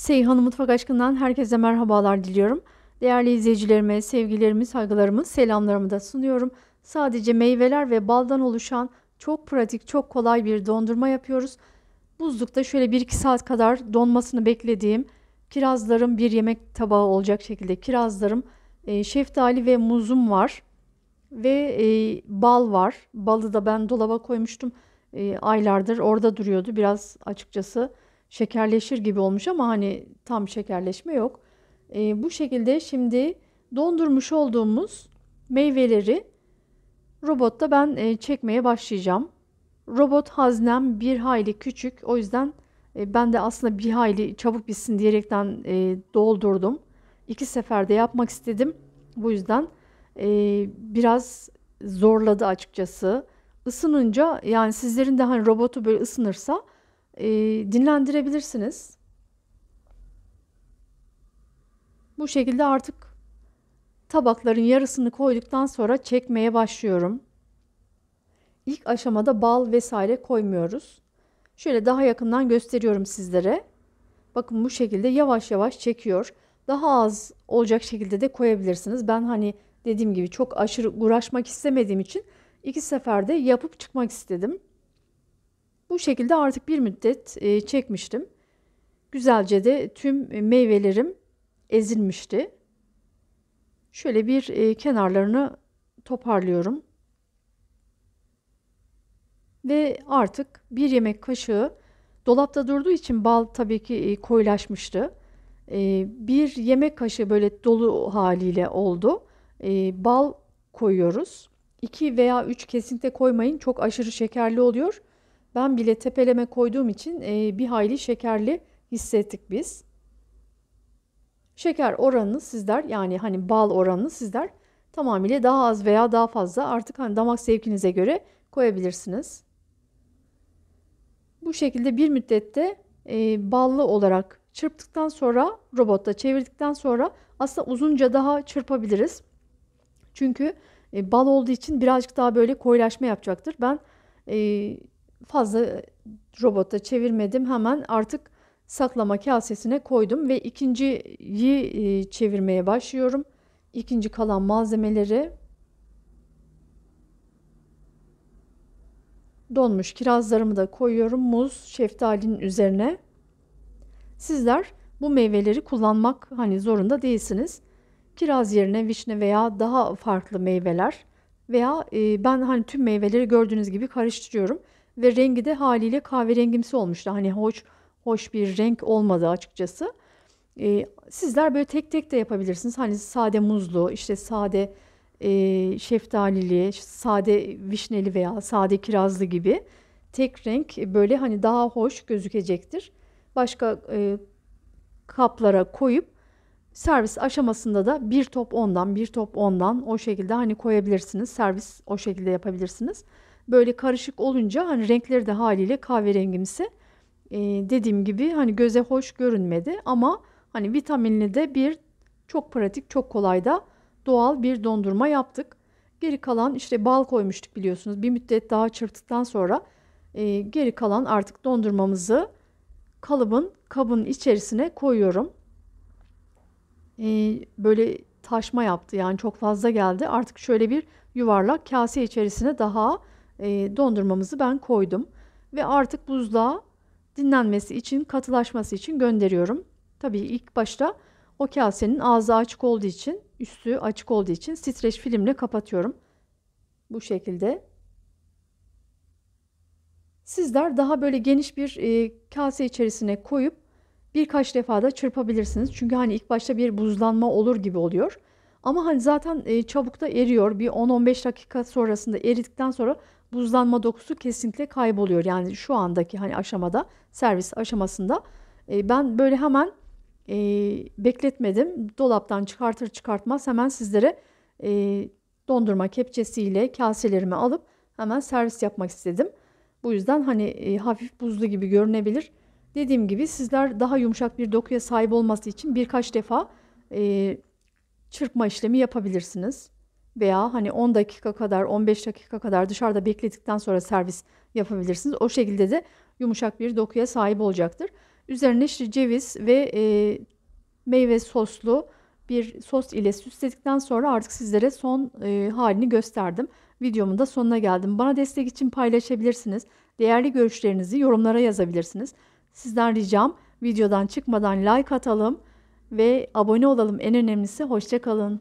Seyhan'ı Mutfak Aşkından herkese merhabalar diliyorum. Değerli izleyicilerime sevgilerimi, saygılarımı, selamlarımı da sunuyorum. Sadece meyveler ve baldan oluşan çok pratik, çok kolay bir dondurma yapıyoruz. Buzlukta şöyle 1-2 saat kadar donmasını beklediğim kirazlarım bir yemek tabağı olacak şekilde kirazlarım, e, şeftali ve muzum var. Ve e, bal var. Balı da ben dolaba koymuştum e, aylardır. Orada duruyordu. Biraz açıkçası şekerleşir gibi olmuş ama hani tam şekerleşme yok. E, bu şekilde şimdi dondurmuş olduğumuz meyveleri robotta ben e, çekmeye başlayacağım. Robot haznem bir hayli küçük o yüzden e, ben de aslında bir hayli çabuk bitsin diyerekten e, doldurdum. İki seferde yapmak istedim. Bu yüzden e, biraz zorladı açıkçası. Isınınca yani sizlerin de hani robotu böyle ısınırsa e, dinlendirebilirsiniz. Bu şekilde artık tabakların yarısını koyduktan sonra çekmeye başlıyorum. İlk aşamada bal vesaire koymuyoruz. Şöyle daha yakından gösteriyorum sizlere. Bakın bu şekilde yavaş yavaş çekiyor. Daha az olacak şekilde de koyabilirsiniz. Ben hani dediğim gibi çok aşırı uğraşmak istemediğim için iki seferde yapıp çıkmak istedim. Bu şekilde artık bir müddet e, çekmiştim. Güzelce de tüm e, meyvelerim ezilmişti. Şöyle bir e, kenarlarını toparlıyorum. Ve artık bir yemek kaşığı dolapta durduğu için bal tabii ki e, koyulaşmıştı. E, bir yemek kaşığı böyle dolu haliyle oldu. E, bal koyuyoruz. 2 veya 3 kesinlikle koymayın. Çok aşırı şekerli oluyor. Ben bile tepeleme koyduğum için e, bir hayli şekerli hissettik biz. Şeker oranını sizler yani hani bal oranını sizler tamamıyla daha az veya daha fazla artık hani damak zevkinize göre koyabilirsiniz. Bu şekilde bir müddette e, ballı olarak çırptıktan sonra robotta çevirdikten sonra aslında uzunca daha çırpabiliriz. Çünkü e, bal olduğu için birazcık daha böyle koyulaşma yapacaktır. Ben e, fazla robota çevirmedim. Hemen artık saklama kasesine koydum ve ikinciyi e, çevirmeye başlıyorum. İkinci kalan malzemeleri donmuş kirazlarımı da koyuyorum muz, şeftalinin üzerine. Sizler bu meyveleri kullanmak hani zorunda değilsiniz. Kiraz yerine vişne veya daha farklı meyveler veya e, ben hani tüm meyveleri gördüğünüz gibi karıştırıyorum ve rengi de haliyle kahverengimsi olmuştu. Hani hoş hoş bir renk olmadı açıkçası. Ee, sizler böyle tek tek de yapabilirsiniz. Hani sade muzlu, işte sade e, şeftalili, sade vişneli veya sade kirazlı gibi tek renk böyle hani daha hoş gözükecektir. Başka e, kaplara koyup servis aşamasında da bir top ondan, bir top ondan o şekilde hani koyabilirsiniz. Servis o şekilde yapabilirsiniz böyle karışık olunca hani renkleri de haliyle kahverengimsi. Ee, dediğim gibi hani göze hoş görünmedi ama hani vitaminli de bir çok pratik, çok kolay da doğal bir dondurma yaptık. Geri kalan işte bal koymuştuk biliyorsunuz. Bir müddet daha çırptıktan sonra e, geri kalan artık dondurmamızı kalıbın kabın içerisine koyuyorum. E, böyle taşma yaptı yani çok fazla geldi. Artık şöyle bir yuvarlak kase içerisine daha e, dondurmamızı ben koydum. Ve artık buzluğa dinlenmesi için, katılaşması için gönderiyorum. Tabii ilk başta o kasenin ağzı açık olduğu için, üstü açık olduğu için streç filmle kapatıyorum. Bu şekilde. Sizler daha böyle geniş bir e, kase içerisine koyup birkaç defa da çırpabilirsiniz. Çünkü hani ilk başta bir buzlanma olur gibi oluyor. Ama hani zaten e, çabuk da eriyor. Bir 10-15 dakika sonrasında eridikten sonra buzlanma dokusu kesinlikle kayboluyor. Yani şu andaki hani aşamada servis aşamasında e, ben böyle hemen e, bekletmedim. Dolaptan çıkartır çıkartmaz hemen sizlere e, dondurma kepçesiyle kaselerimi alıp hemen servis yapmak istedim. Bu yüzden hani e, hafif buzlu gibi görünebilir. Dediğim gibi sizler daha yumuşak bir dokuya sahip olması için birkaç defa e, çırpma işlemi yapabilirsiniz veya hani 10 dakika kadar 15 dakika kadar dışarıda bekledikten sonra servis yapabilirsiniz. O şekilde de yumuşak bir dokuya sahip olacaktır. Üzerine işte ceviz ve e, meyve soslu bir sos ile süsledikten sonra artık sizlere son e, halini gösterdim. Videomun da sonuna geldim. Bana destek için paylaşabilirsiniz. Değerli görüşlerinizi yorumlara yazabilirsiniz. Sizden ricam videodan çıkmadan like atalım ve abone olalım. En önemlisi hoşçakalın.